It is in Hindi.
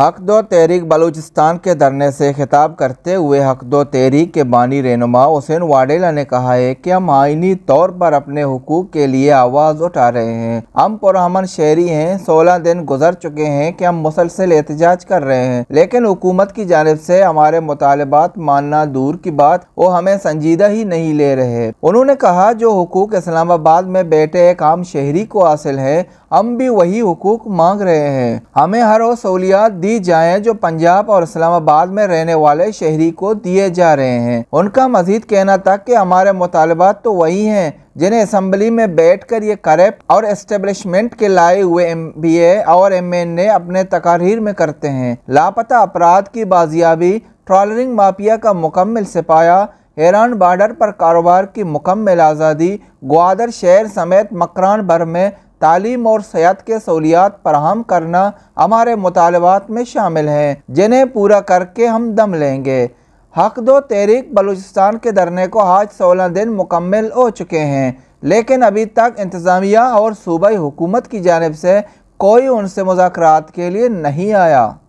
हक दो तहरीक बलूचिस्तान के धरने से खिताब करते हुए हक दो तहरीक के बानी रहनुमा हुसैन वाडेला ने कहा है कि हम आइनी तौर पर अपने हकूक़ के लिए आवाज़ उठा रहे हैं हम पुरमन शहरी हैं सोलह दिन गुजर चुके हैं कि हम मुसलसल एहतजाज कर रहे हैं लेकिन हुकूमत की जानब से हमारे मुतालबात मानना दूर की बात वो हमें संजीदा ही नहीं ले रहे उन्होंने कहा जो हकूक इस्लामाबाद में बैठे एक आम शहरी को हासिल है हम भी वही हकूक मांग रहे हैं हमें हर वो सहूलियात दी जाएं जो पंजाब और इस्लामाबाद में रहने वाले शहरी को दिए जा रहे हैं उनका मजीद कहना था कि हमारे मुतालबात तो वही हैं जिन्हें असम्बली में बैठ कर ये करप्ट और एस्टेब्लिशमेंट के लाए हुए एम बी ए और एम एन ए अपने तकारीर में करते हैं लापता अपराध की बाजियाबी ट्रॉलरिंग माफिया का मुकम्मल सिपाया ईरान बार्डर पर कारोबार की मुकम्मल आज़ादी ग्वादर शहर समेत मकरान भर में तालीम और सेहत के सहूलियात फराहम करना हमारे मुतालबात में शामिल हैं जिन्हें पूरा करके हम दम लेंगे हक दो तहरीक बलूचिस्तान के धरने को आज सोलह दिन मुकम्मल हो चुके हैं लेकिन अभी तक इंतज़ामिया और सूबाई हुकूमत की जानब से कोई उनसे मुजाकर के लिए नहीं आया